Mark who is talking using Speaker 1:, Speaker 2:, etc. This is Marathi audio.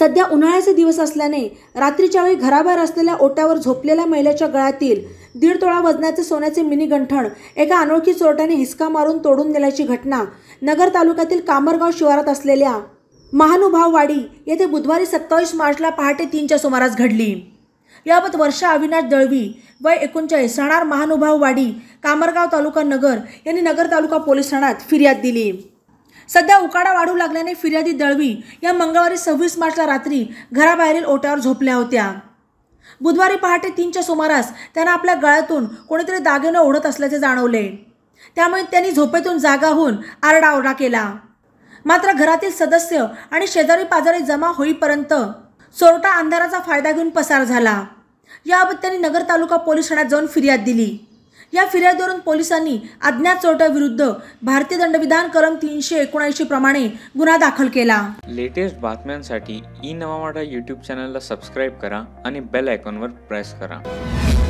Speaker 1: सध्या उन्हाळ्याचे दिवस असल्याने रात्रीच्या वेळी घराबाहेर असलेल्या ओट्यावर झोपलेल्या महिलेच्या गळ्यातील दीड तोळा वजनाचे सोन्याचे मिनी गंठण एका अनोळखी चोरट्याने हिसका मारून तोडून नेल्याची घटना नगर तालुक्यातील कामरगाव शिवारात असलेल्या महानुभाववाडी येथे बुधवारी सत्तावीस मार्चला पहाटे तीनच्या सुमारास घडली याबाबत वर्षा अविनाश दळवी वय एकोणचाळीस राहणार महानुभाववाडी कामरगाव तालुका नगर यांनी नगर तालुका पोलीस ठाण्यात फिर्याद दिली सध्या उकाडा वाढू लागल्याने फिर्यादी दळवी या मंगळवारी सव्वीस मार्चला रात्री घराबाहेरील ओट्यावर झोपल्या होत्या बुधवारी पहाटे तीनच्या सुमारास त्यांना आपल्या गळ्यातून कोणीतरी दागिनं ओढत असल्याचे जाणवले त्यामुळे त्यांनी झोपेतून जागा होऊन आरडाओरडा केला मात्र घरातील सदस्य आणि शेजारी पाजारी जमा होईपर्यंत चोरटा अंधाराचा फायदा घेऊन पसार झाला याबाबत त्यांनी नगर तालुका पोलीस ठाण्यात जाऊन फिर्याद दिली या फिर्यादवरून पोलिसांनी अज्ञात विरुद्ध भारतीय दंडविधान कलम तीनशे एकोणऐंशी प्रमाणे गुन्हा दाखल केला
Speaker 2: लेटेस्ट बातम्यांसाठी ई नवा यूट्यूब चॅनलला सबस्क्राईब करा आणि बेल आयकॉनवर प्रेस करा